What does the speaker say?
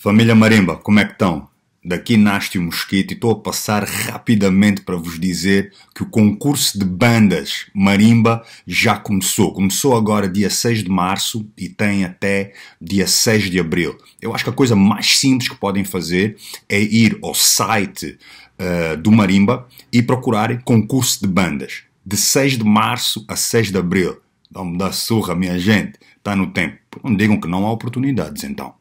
Família Marimba, como é que estão? Daqui nasce o Mosquito e estou a passar rapidamente para vos dizer que o concurso de bandas Marimba já começou. Começou agora dia 6 de março e tem até dia 6 de abril. Eu acho que a coisa mais simples que podem fazer é ir ao site uh, do Marimba e procurarem concurso de bandas. De 6 de março a 6 de abril. Dá-me da surra, minha gente. Está no tempo. Não digam que não há oportunidades, então.